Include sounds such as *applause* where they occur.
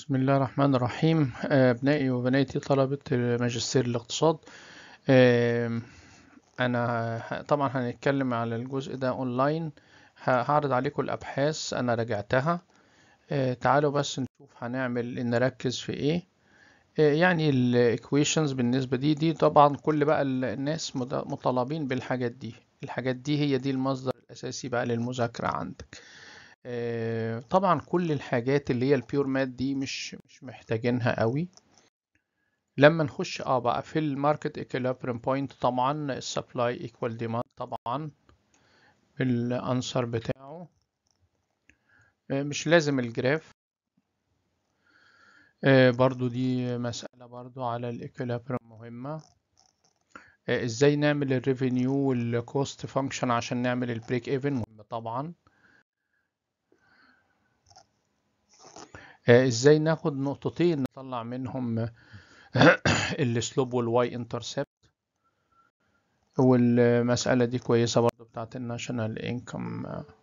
بسم الله الرحمن الرحيم آه، أبنائي وبناتي طلبة ماجستير الاقتصاد آه، أنا طبعا هنتكلم على الجزء ده أونلاين هعرض عليكم الأبحاث أنا راجعتها آه، تعالوا بس نشوف هنعمل نركز في إيه يعني الإكويشنز بالنسبة دي دي طبعا كل بقى الناس مطالبين بالحاجات دي الحاجات دي هي دي المصدر الأساسي بقى للمذاكرة عندك طبعا كل الحاجات اللي هي البيور مات دي مش مش محتاجينها قوي لما نخش اه بقى في الماركت اكيلابريم بوينت طبعا السبلاي ايكوال ديماند طبعا الانسر بتاعه آه، مش لازم الجراف آه، برضو دي مسألة برضو على الاكيلابريم مهمة آه، ازاي نعمل الريفينيو والكوست فانكشن عشان نعمل البريك ايفن مهم طبعا آه، ازاي ناخد نقطتين نطلع منهم آه، *clears throat* السلوب والواي انترسبت والمسألة دي كويسة برضو بتاعت الناشونال انكم آه،